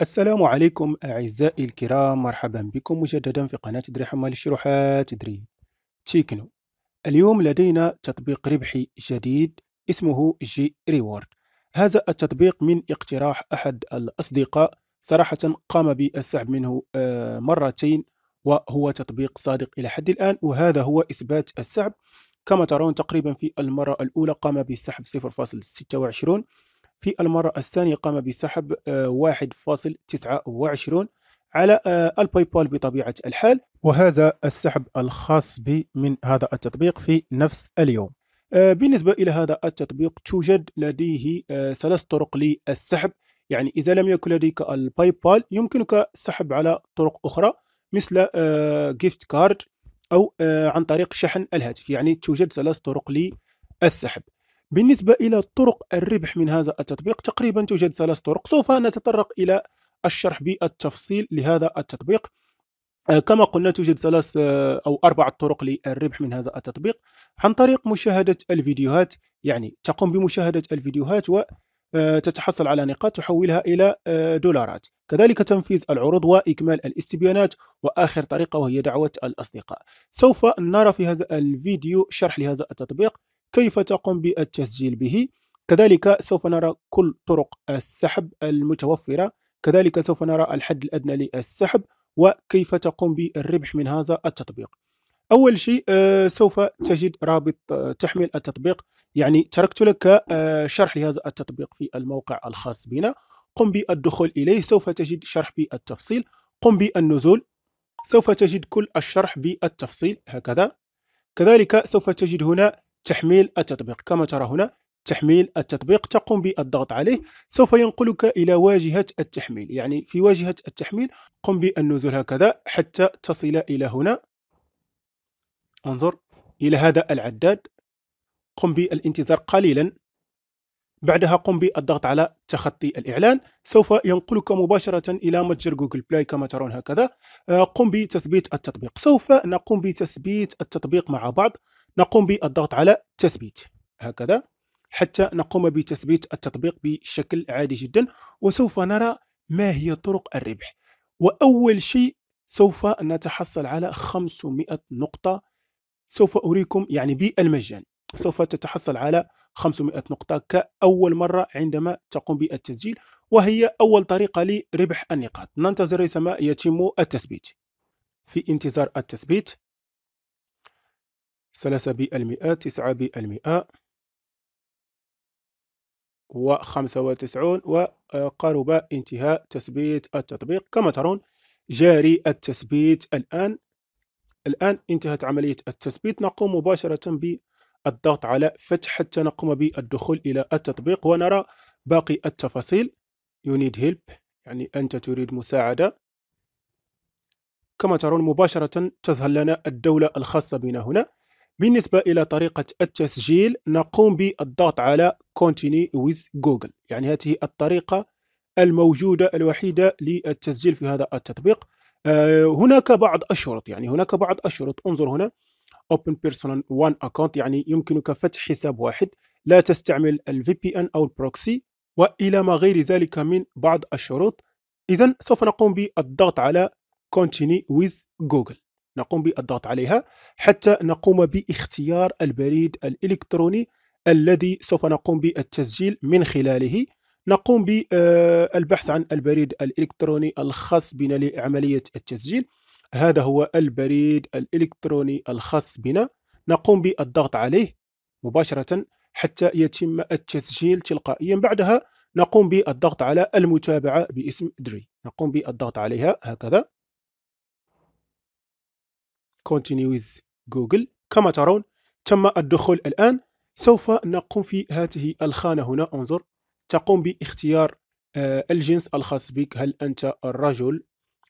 السلام عليكم أعزائي الكرام مرحبا بكم مجددا في قناة دري حمال الشروحات دري تيكنو اليوم لدينا تطبيق ربحي جديد اسمه جي ريورد هذا التطبيق من اقتراح أحد الأصدقاء صراحة قام بالسحب منه آه، مرتين وهو تطبيق صادق إلى حد الآن وهذا هو إثبات السحب كما ترون تقريبا في المرة الأولى قام بسحب 0.26 في المرة الثانية قام بسحب 1.29 آه، على آه، الباي بول بطبيعة الحال وهذا السحب الخاص بي من هذا التطبيق في نفس اليوم آه، بالنسبة إلى هذا التطبيق توجد لديه ثلاث طرق للسحب يعني إذا لم يكن لديك الباي بال يمكنك السحب على طرق أخرى مثل جيفت كارد أو عن طريق شحن الهاتف يعني توجد ثلاث طرق للسحب بالنسبة إلى طرق الربح من هذا التطبيق تقريبا توجد ثلاث طرق سوف نتطرق إلى الشرح بالتفصيل لهذا التطبيق آه، كما قلنا توجد ثلاث آه، أو أربع طرق للربح من هذا التطبيق عن طريق مشاهدة الفيديوهات يعني تقوم بمشاهدة الفيديوهات وتتحصل آه، على نقاط تحولها إلى دولارات كذلك تنفيذ العروض وإكمال الاستبيانات وآخر طريقة وهي دعوة الأصدقاء سوف نرى في هذا الفيديو شرح لهذا التطبيق كيف تقوم بالتسجيل به كذلك سوف نرى كل طرق السحب المتوفرة كذلك سوف نرى الحد الأدنى للسحب وكيف تقوم بالربح من هذا التطبيق أول شيء آه، سوف تجد رابط آه، تحميل التطبيق يعني تركت لك آه، شرح لهذا التطبيق في الموقع الخاص بنا قم بالدخول إليه سوف تجد شرح بالتفصيل قم بالنزول سوف تجد كل الشرح بالتفصيل هكذا كذلك سوف تجد هنا تحميل التطبيق كما ترى هنا تحميل التطبيق تقوم بالضغط عليه سوف ينقلك إلى واجهة التحميل يعني في واجهة التحميل قم بالنزول هكذا حتى تصل إلى هنا انظر إلى هذا العداد قم بالانتظار قليلا بعدها قم بالضغط على تخطي الإعلان سوف ينقلك مباشرة إلى متجر جوجل بلاي كما ترون هكذا آه، قم بتثبيت التطبيق سوف نقوم بتثبيت التطبيق مع بعض نقوم بالضغط على تثبيت هكذا حتى نقوم بتثبيت التطبيق بشكل عادي جدا وسوف نرى ما هي طرق الربح وأول شيء سوف نتحصل على 500 نقطة سوف أريكم يعني بالمجان سوف تتحصل على 500 نقطة كأول مرة عندما تقوم بالتسجيل وهي أول طريقة لربح النقاط ننتظر ما يتم التثبيت في انتظار التثبيت ثلاثة بالمئة تسعة بالمئة وخمسة وتسعون وقرب انتهاء تثبيت التطبيق كما ترون جاري التثبيت الآن الآن انتهت عملية التثبيت نقوم مباشرة بالضغط على فتح حتى نقوم بالدخول إلى التطبيق ونرى باقي التفاصيل need هيلب يعني أنت تريد مساعدة كما ترون مباشرة تظهر لنا الدولة الخاصة بنا هنا بالنسبة إلى طريقة التسجيل نقوم بالضغط على Continue with Google يعني هذه الطريقة الموجودة الوحيدة للتسجيل في هذا التطبيق آه، هناك بعض الشروط يعني هناك بعض الشروط انظر هنا Open Personal One Account يعني يمكنك فتح حساب واحد لا تستعمل الفي بي ان او البروكسي والى ما غير ذلك من بعض الشروط اذا سوف نقوم بالضغط على Continue with Google نقوم بالضغط عليها حتى نقوم باختيار البريد الإلكتروني الذي سوف نقوم بالتسجيل من خلاله نقوم بالبحث آه، عن البريد الإلكتروني الخاص بنا لعملية التسجيل هذا هو البريد الإلكتروني الخاص بنا نقوم بالضغط عليه مباشرة حتى يتم التسجيل تلقائيا بعدها نقوم بالضغط على المتابعة باسم دري نقوم بالضغط عليها هكذا Continue with Google كما ترون تم الدخول الآن سوف نقوم في هذه الخانة هنا انظر تقوم باختيار آه، الجنس الخاص بك هل أنت الرجل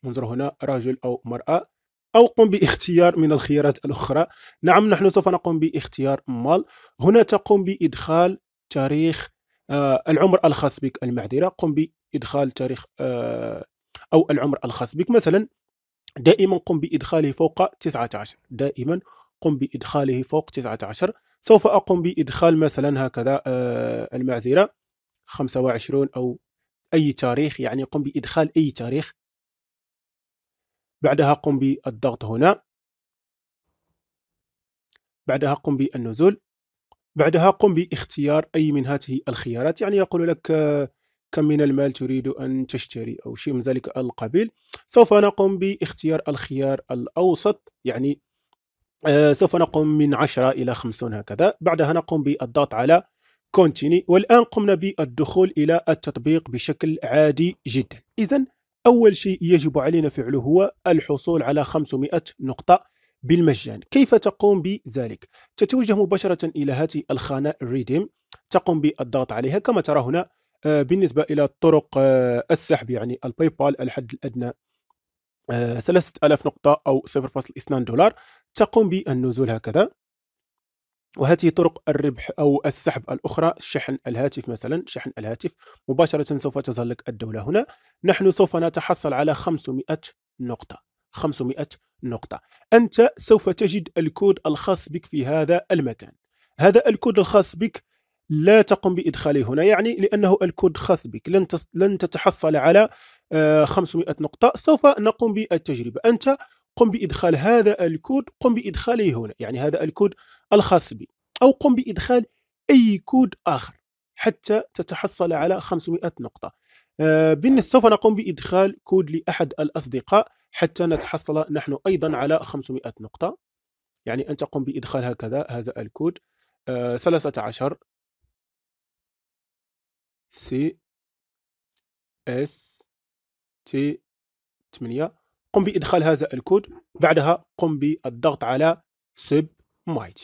انظر هنا رجل أو مرأة أو قم باختيار من الخيارات الأخرى نعم نحن سوف نقوم باختيار مال هنا تقوم بإدخال تاريخ آه، العمر الخاص بك المعذرة قم بإدخال تاريخ آه، أو العمر الخاص بك مثلا دائما قم بإدخاله فوق 19 دائما قم بإدخاله فوق 19 سوف أقوم بإدخال مثلا هكذا آه، المعزرة 25 أو أي تاريخ يعني قم بإدخال أي تاريخ بعدها قم بالضغط هنا بعدها قم بالنزول بعدها قم باختيار أي من هذه الخيارات يعني يقول لك آه، كم من المال تريد أن تشتري أو شيء من ذلك القبيل سوف نقوم باختيار الخيار الأوسط يعني آه سوف نقوم من 10 إلى 50 هكذا بعدها نقوم بالضغط على كونتيني والآن قمنا بالدخول إلى التطبيق بشكل عادي جدا إذا أول شيء يجب علينا فعله هو الحصول على 500 نقطة بالمجان كيف تقوم بذلك؟ تتوجه مباشرة إلى هذه الخانة ريديم تقوم بالضغط عليها كما ترى هنا آه، بالنسبة إلى الطرق آه، السحب يعني الباي بال الحد الأدنى 3000 آه، نقطة أو 0.2 دولار تقوم بالنزول هكذا وهذه طرق الربح أو السحب الأخرى شحن الهاتف مثلا شحن الهاتف مباشرة سوف تظهر لك الدولة هنا نحن سوف نتحصل على 500 نقطة 500 نقطة أنت سوف تجد الكود الخاص بك في هذا المكان هذا الكود الخاص بك لا تقم بإدخاله هنا يعني لأنه الكود خاص بك لن, لن تتحصل على 500 آه، نقطة سوف نقوم بالتجربة أنت قم بإدخال هذا الكود قم بإدخاله هنا يعني هذا الكود الخاص بي أو قم بإدخال أي كود آخر حتى تتحصل على 500 نقطة بالنسبة سوف نقوم بإدخال كود لأحد الأصدقاء حتى نتحصل نحن أيضا على 500 نقطة يعني أنت قم بإدخال هكذا هذا الكود 13 آه، سي اس تي 8 قم بإدخال هذا الكود بعدها قم بالضغط على سب مايت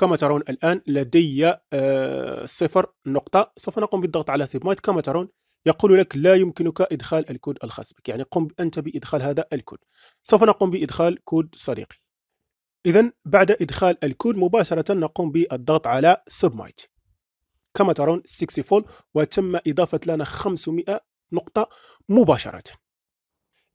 كما ترون الآن لدي آه، صفر نقطة سوف نقوم بالضغط على سيب مايت كما ترون يقول لك لا يمكنك إدخال الكود الخاص بك يعني قم أنت بإدخال هذا الكود سوف نقوم بإدخال كود صديقي إذا بعد إدخال الكود مباشرة نقوم بالضغط على مايت كما ترون 64 وتم إضافة لنا 500 نقطة مباشرة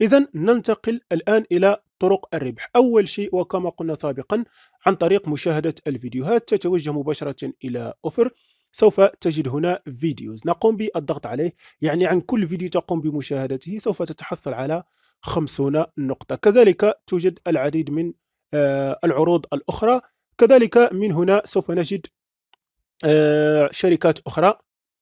إذا ننتقل الآن إلى طرق الربح أول شيء وكما قلنا سابقا عن طريق مشاهدة الفيديوهات تتوجه مباشرة إلى أوفر سوف تجد هنا فيديوز نقوم بالضغط عليه يعني عن كل فيديو تقوم بمشاهدته سوف تتحصل على 50 نقطة كذلك توجد العديد من آه، العروض الأخرى كذلك من هنا سوف نجد آه، شركات أخرى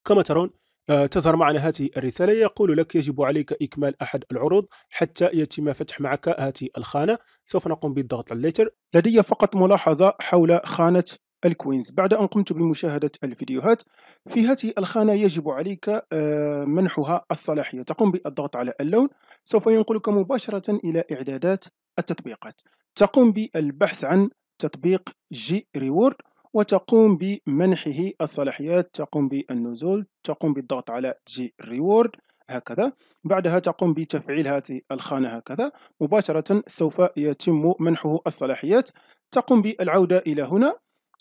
كما ترون آه، تظهر معنا هذه الرسالة يقول لك يجب عليك إكمال أحد العروض حتى يتم فتح معك هذه الخانة سوف نقوم بالضغط على الليتر لدي فقط ملاحظة حول خانة الكوينز بعد أن قمت بمشاهدة الفيديوهات في هذه الخانة يجب عليك آه، منحها الصلاحية تقوم بالضغط على اللون سوف ينقلك مباشرة إلى إعدادات التطبيقات تقوم بالبحث عن تطبيق جي ريورد وتقوم بمنحه الصلاحيات تقوم بالنزول تقوم بالضغط على جي ريورد هكذا بعدها تقوم بتفعيل هذه الخانة هكذا مباشرة سوف يتم منحه الصلاحيات تقوم بالعودة إلى هنا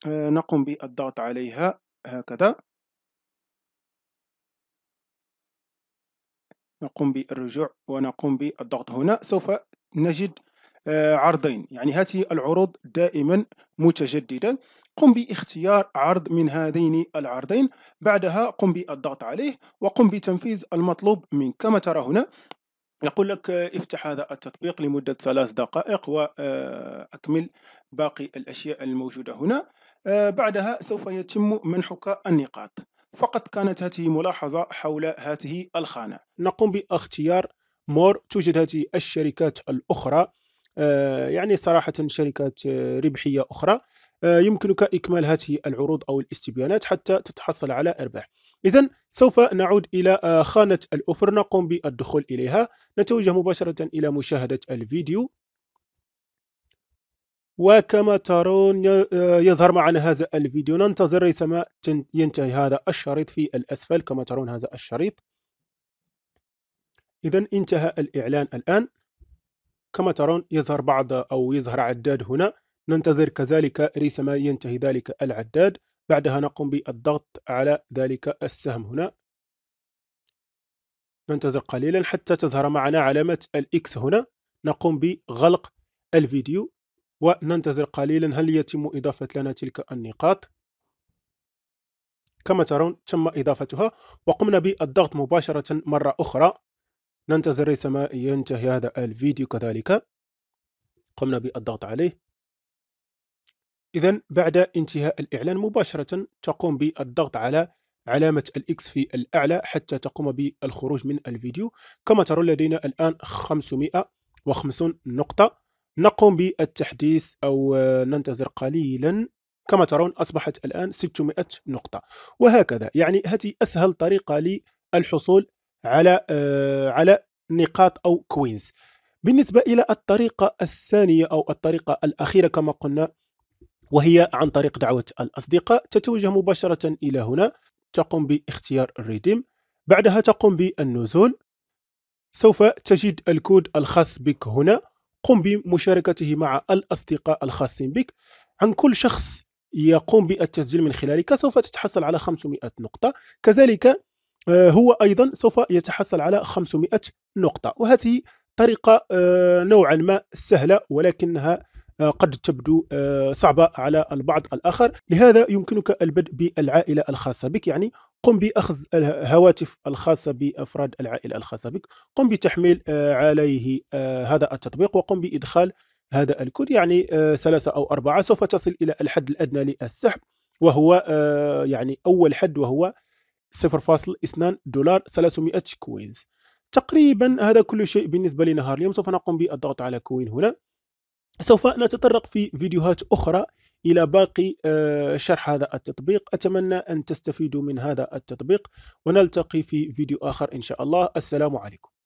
آه، نقوم بالضغط عليها هكذا نقوم بالرجوع ونقوم بالضغط هنا سوف نجد آه، عرضين يعني هذه العروض دائما متجددة قم باختيار عرض من هذين العرضين بعدها قم بالضغط عليه وقم بتنفيذ المطلوب منك كما ترى هنا يقول لك آه، افتح هذا التطبيق لمدة ثلاث دقائق وأكمل آه، باقي الأشياء الموجودة هنا بعدها سوف يتم منحك النقاط فقط كانت هذه ملاحظة حول هذه الخانة نقوم باختيار مور توجد هذه الشركات الأخرى آه، يعني صراحة شركات آه، ربحية أخرى آه، يمكنك إكمال هذه العروض أو الاستبيانات حتى تتحصل على أرباح إذا سوف نعود إلى خانة الأوفر نقوم بالدخول إليها نتوجه مباشرة إلى مشاهدة الفيديو وكما ترون يظهر معنا هذا الفيديو ننتظر ريثما ينتهي هذا الشريط في الأسفل كما ترون هذا الشريط إذا انتهى الإعلان الآن كما ترون يظهر بعض أو يظهر عداد هنا ننتظر كذلك ما ينتهي ذلك العداد بعدها نقوم بالضغط على ذلك السهم هنا ننتظر قليلا حتى تظهر معنا علامة الإكس هنا نقوم بغلق الفيديو وننتظر قليلا هل يتم إضافة لنا تلك النقاط كما ترون تم إضافتها وقمنا بالضغط مباشرة مرة أخرى ننتظر ما ينتهي هذا الفيديو كذلك قمنا بالضغط عليه إذا بعد انتهاء الإعلان مباشرة تقوم بالضغط على علامة الإكس في الأعلى حتى تقوم بالخروج من الفيديو كما ترون لدينا الآن 550 نقطة نقوم بالتحديث أو ننتظر قليلا كما ترون أصبحت الآن 600 نقطة وهكذا يعني هذه أسهل طريقة للحصول على آه، على نقاط أو كوينز بالنسبة إلى الطريقة الثانية أو الطريقة الأخيرة كما قلنا وهي عن طريق دعوة الأصدقاء تتوجه مباشرة إلى هنا تقوم باختيار الريديم بعدها تقوم بالنزول سوف تجد الكود الخاص بك هنا قم بمشاركته مع الأصدقاء الخاصين بك عن كل شخص يقوم بالتسجيل من خلالك سوف تتحصل على 500 نقطة كذلك آه، هو أيضا سوف يتحصل على 500 نقطة وهذه طريقة آه، نوعا ما سهلة ولكنها آه، قد تبدو صعبة على البعض الآخر لهذا يمكنك البدء بالعائلة الخاصة بك يعني قم بأخذ الهواتف الخاصة بأفراد العائلة الخاصة بك قم بتحميل عليه هذا التطبيق وقم بإدخال هذا الكود يعني ثلاثة أو أربعة سوف تصل إلى الحد الأدنى للسحب وهو يعني أول حد وهو 0.2 دولار 300 كوينز تقريبا هذا كل شيء بالنسبة لنهار اليوم سوف نقوم بالضغط على كوين هنا سوف نتطرق في فيديوهات أخرى إلى باقي آه، شرح هذا التطبيق أتمنى أن تستفيدوا من هذا التطبيق ونلتقي في فيديو آخر إن شاء الله السلام عليكم